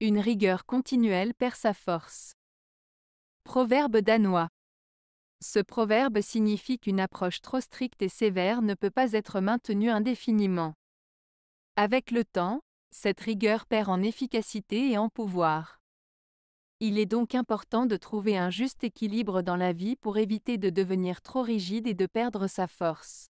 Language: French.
Une rigueur continuelle perd sa force. Proverbe danois. Ce proverbe signifie qu'une approche trop stricte et sévère ne peut pas être maintenue indéfiniment. Avec le temps, cette rigueur perd en efficacité et en pouvoir. Il est donc important de trouver un juste équilibre dans la vie pour éviter de devenir trop rigide et de perdre sa force.